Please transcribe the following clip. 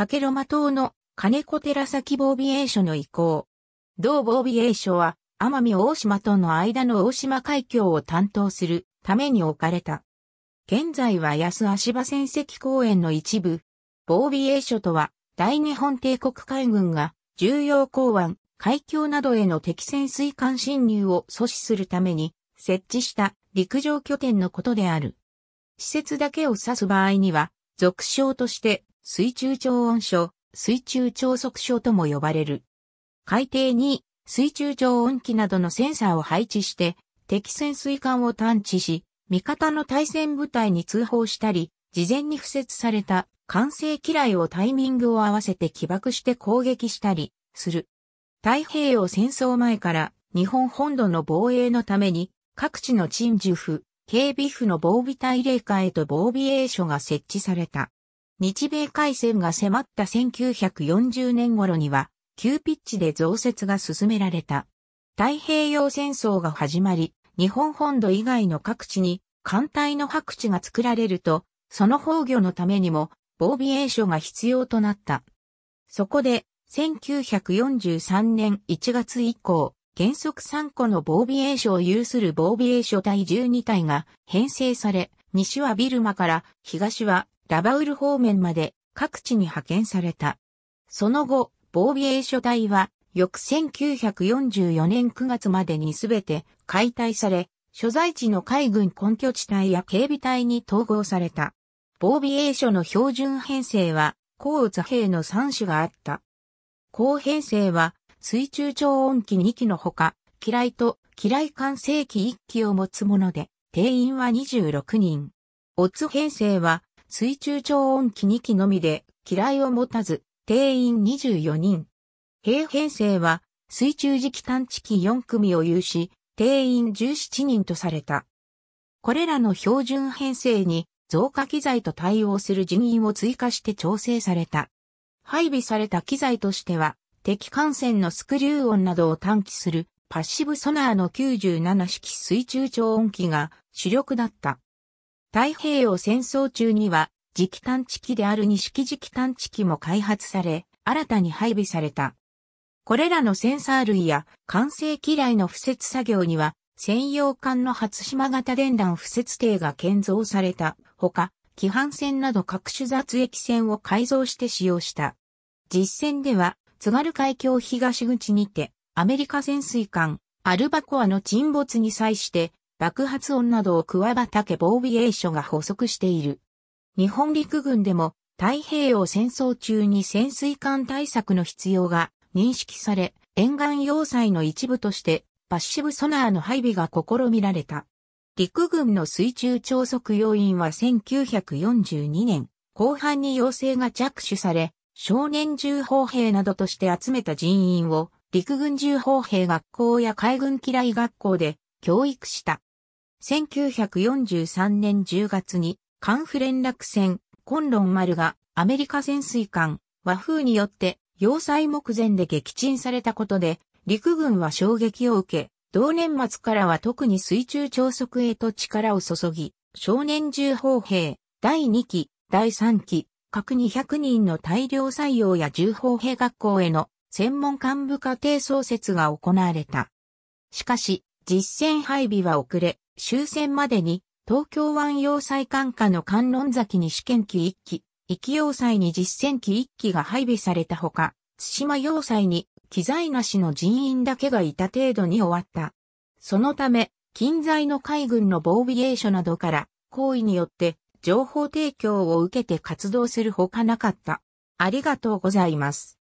かけろま島の金子寺崎防備衛所の移行。同防備衛所は、奄美大島との間の大島海峡を担当するために置かれた。現在は安足場戦跡公園の一部。防備衛所とは、大日本帝国海軍が重要港湾、海峡などへの敵潜水艦侵入を阻止するために設置した陸上拠点のことである。施設だけを指す場合には、俗称として水中超音所、水中超速所とも呼ばれる。海底に水中超音機などのセンサーを配置して、敵潜水艦を探知し、味方の対戦部隊に通報したり、事前に付設された完成機雷をタイミングを合わせて起爆して攻撃したりする。太平洋戦争前から日本本土の防衛のために各地の鎮守府、警備府の防備隊霊下へと防備衛所が設置された。日米海戦が迫った1940年頃には、急ピッチで増設が進められた。太平洋戦争が始まり、日本本土以外の各地に艦隊の白地が作られると、その防御のためにも防備栄所が必要となった。そこで、1943年1月以降、原則3個の防備栄所を有する防備栄所隊12隊が編成され、西はビルマから東はラバウル方面まで各地に派遣された。その後、防備衛所隊は、翌1944年9月までにすべて解体され、所在地の海軍根拠地帯や警備隊に統合された。防備衛所の標準編成は、高座兵の3種があった。高編成は、水中超音機2機のほか、機雷と機雷艦正機1機を持つもので、定員は26人。オツ編成は、水中超音機2機のみで、機雷を持たず、定員24人。兵編成は、水中時期探知機4組を有し、定員17人とされた。これらの標準編成に、増加機材と対応する人員を追加して調整された。配備された機材としては、敵艦船のスクリュー音などを探知するパッシブソナーの97式水中超音機が主力だった。太平洋戦争中には、磁気探知機である錦磁気探知機も開発され、新たに配備された。これらのセンサー類や完成機雷の付設作業には、専用艦の初島型電弾付設艇が建造されたほか、規範船など各種雑液船を改造して使用した。実戦では、津軽海峡東口にて、アメリカ潜水艦、アルバコアの沈没に際して、爆発音などを桑畑防備衛所が補足している。日本陸軍でも太平洋戦争中に潜水艦対策の必要が認識され、沿岸要塞の一部としてパッシブソナーの配備が試みられた。陸軍の水中超速要員は1942年後半に要請が着手され、少年重砲兵などとして集めた人員を陸軍重砲兵学校や海軍機雷学校で教育した。1943年10月に、カンフ連絡船、コンロン丸がアメリカ潜水艦、和風によって要塞目前で撃沈されたことで、陸軍は衝撃を受け、同年末からは特に水中超速へと力を注ぎ、少年銃砲兵、第2期、第3期、各200人の大量採用や銃砲兵学校への専門幹部課程創設が行われた。しかし、実戦配備は遅れ、終戦までに東京湾要塞管下の観音崎に試験機1機、域要塞に実践機1機が配備されたほか、対馬要塞に機材なしの人員だけがいた程度に終わった。そのため、近在の海軍の防備衛所などから、行為によって情報提供を受けて活動するほかなかった。ありがとうございます。